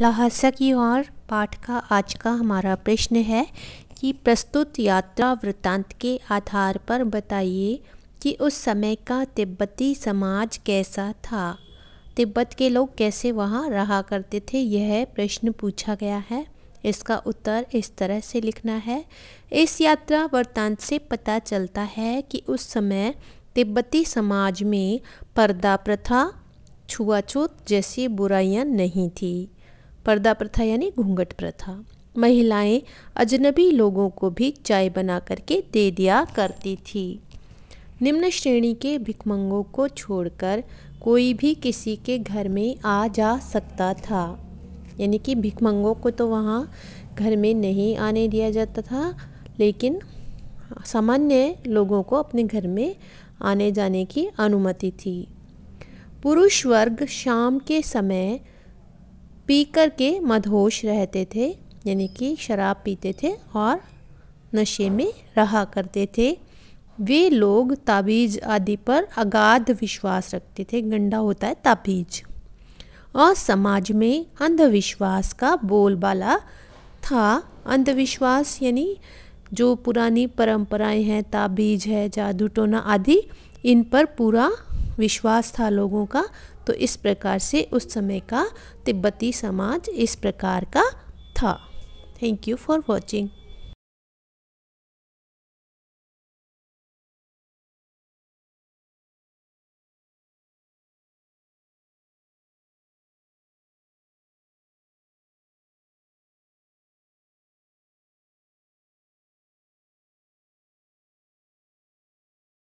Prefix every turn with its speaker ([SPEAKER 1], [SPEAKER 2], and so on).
[SPEAKER 1] लाहसा की ओर पाठ का आज का हमारा प्रश्न है कि प्रस्तुत यात्रा वृत्तांत के आधार पर बताइए कि उस समय का तिब्बती समाज कैसा था तिब्बत के लोग कैसे वहाँ रहा करते थे यह प्रश्न पूछा गया है इसका उत्तर इस तरह से लिखना है इस यात्रा वृत्तांत से पता चलता है कि उस समय तिब्बती समाज में पर्दा प्रथा छुआछूत जैसी बुराइयाँ नहीं थी पर्दा प्रथा यानी घूंघट प्रथा महिलाएं अजनबी लोगों को भी चाय बना करके दे दिया करती थी निम्न श्रेणी के भिकमंगों को छोड़कर कोई भी किसी के घर में आ जा सकता था यानी कि भिकमंगों को तो वहाँ घर में नहीं आने दिया जाता था लेकिन सामान्य लोगों को अपने घर में आने जाने की अनुमति थी पुरुष वर्ग शाम के समय पी कर के मदहोश रहते थे यानी कि शराब पीते थे और नशे में रहा करते थे वे लोग ताबीज आदि पर अगाध विश्वास रखते थे गंडा होता है ताबीज और समाज में अंधविश्वास का बोलबाला था अंधविश्वास यानी जो पुरानी परंपराएं हैं ताबीज है जादू टोना आदि इन पर पूरा विश्वास था लोगों का तो इस प्रकार से उस समय का तिब्बती समाज इस प्रकार का था थैंक यू फॉर वॉचिंग